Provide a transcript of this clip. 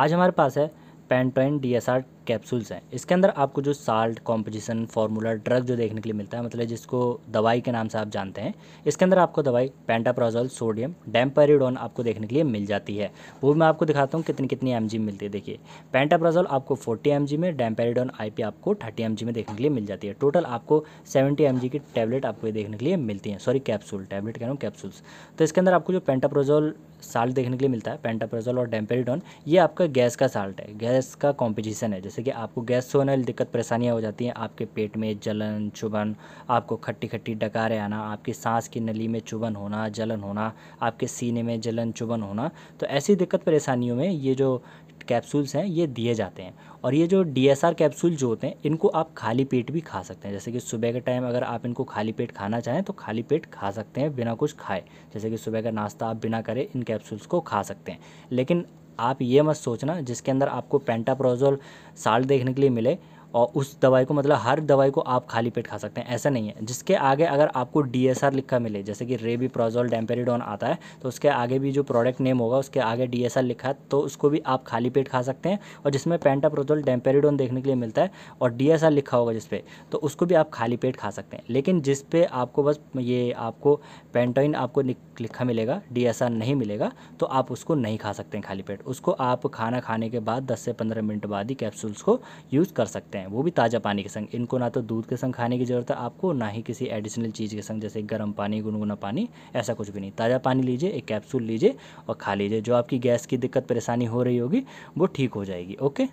आज हमारे पास है पेंटोइन डी एस आर कैप्सूल्स हैं इसके अंदर आपको जो साल्ट कॉम्पोजिशन फार्मूला ड्रग जो देखने के लिए मिलता है मतलब जिसको दवाई के नाम से आप जानते हैं इसके अंदर आपको दवाई पेंटाप्राजोल सोडियम डैम्पेरिडोन आपको देखने के लिए मिल जाती है वो मैं आपको दिखाता हूँ कितनी कितनी एम मिलती है देखिए पेंटाप्राजोल आपको फोर्टी एम में डैम्पेरिडोन आई आपको थर्टी एम में देखने के लिए मिल जाती है टोटल आपको सेवेंटी एम की टैबलेट आपको देखने के लिए मिलती है सॉरी कैप्सूल टैबलेट कह रहा हूँ कैप्सूल्स तो इसके अंदर आपको जो पेंटाप्रोजोल साल्ट देखने के लिए मिलता है पेंटाप्रोजोल और डैम्पेरिडोन ये आपका गैस का साल्ट है गैस का कॉम्पिटिशन है जैसे कि आपको गैस से होने वाली दिक्कत परेशानियाँ हो जाती हैं आपके पेट में जलन चुभन आपको खट्टी खट्टी डकारे आना आपकी सांस की नली में चुभन होना जलन होना आपके सीने में जलन चुभन होना तो ऐसी दिक्कत परेशानियों में ये जो कैप्सूल्स हैं ये दिए जाते हैं और ये जो डी एस आर कैप्सूल जो होते हैं इनको आप खाली पेट भी खा सकते हैं जैसे कि सुबह के टाइम अगर आप इनको खाली पेट खाना चाहें तो खाली पेट खा सकते हैं बिना कुछ खाए जैसे कि सुबह का नाश्ता आप बिना करें इन कैप्सूल्स को खा सकते हैं लेकिन आप ये मत सोचना जिसके अंदर आपको पेंटाप्रोजोल साल्ट देखने के लिए मिले और उस दवाई को मतलब हर दवाई को आप खाली पेट खा सकते हैं ऐसा नहीं है जिसके आगे अगर आपको डी लिखा मिले जैसे कि रेबी प्रोजोल डेम्पेरिडोन आता है तो उसके आगे भी जो प्रोडक्ट नेम होगा उसके आगे डी लिखा है तो उसको भी आप खाली पेट खा सकते हैं और जिसमें पेंटाप्रोजोल डेम्पेरिडोन देखने के लिए मिलता है और डी लिखा होगा जिसपे तो उसको भी आप खाली पेट खा सकते हैं लेकिन जिस आपको बस ये आपको पेंटोइन आपको लिखा मिलेगा डी नहीं मिलेगा तो आप उसको नहीं खा सकते हैं खाली पेट उसको आप खाना खाने के बाद 10 से 15 मिनट बाद ही कैप्सूल्स को यूज़ कर सकते हैं हैं वो भी ताज़ा पानी के संग इनको ना तो दूध के संग खाने की ज़रूरत है आपको ना ही किसी एडिशनल चीज़ के संग जैसे गर्म पानी गुनगुना पानी ऐसा कुछ भी नहीं ताज़ा पानी लीजिए एक कैप्सूल लीजिए और खा लीजिए जो आपकी गैस की दिक्कत परेशानी हो रही होगी वो ठीक हो जाएगी ओके